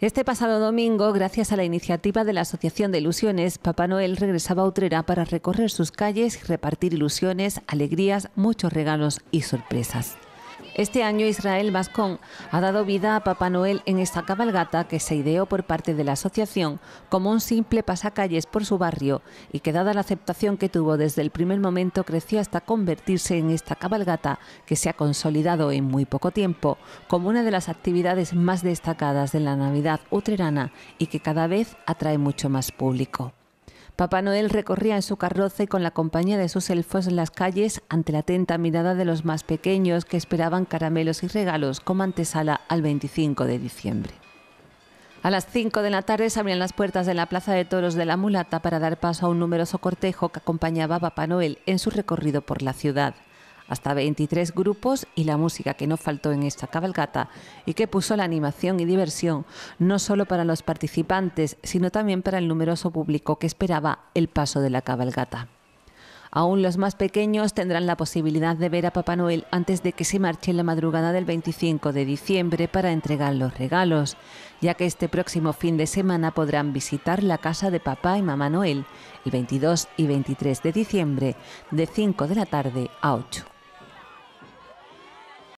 Este pasado domingo, gracias a la iniciativa de la Asociación de Ilusiones, Papá Noel regresaba a Utrera para recorrer sus calles y repartir ilusiones, alegrías, muchos regalos y sorpresas. Este año Israel Vascón ha dado vida a Papá Noel en esta cabalgata que se ideó por parte de la asociación como un simple pasacalles por su barrio y que dada la aceptación que tuvo desde el primer momento creció hasta convertirse en esta cabalgata que se ha consolidado en muy poco tiempo como una de las actividades más destacadas de la Navidad utrerana y que cada vez atrae mucho más público. Papá Noel recorría en su carroza y con la compañía de sus elfos en las calles ante la atenta mirada de los más pequeños que esperaban caramelos y regalos como antesala al 25 de diciembre. A las 5 de la tarde se abrían las puertas de la Plaza de Toros de la Mulata para dar paso a un numeroso cortejo que acompañaba a Papá Noel en su recorrido por la ciudad hasta 23 grupos y la música que no faltó en esta cabalgata y que puso la animación y diversión no solo para los participantes, sino también para el numeroso público que esperaba el paso de la cabalgata. Aún los más pequeños tendrán la posibilidad de ver a Papá Noel antes de que se marche en la madrugada del 25 de diciembre para entregar los regalos, ya que este próximo fin de semana podrán visitar la casa de Papá y Mamá Noel el 22 y 23 de diciembre de 5 de la tarde a 8.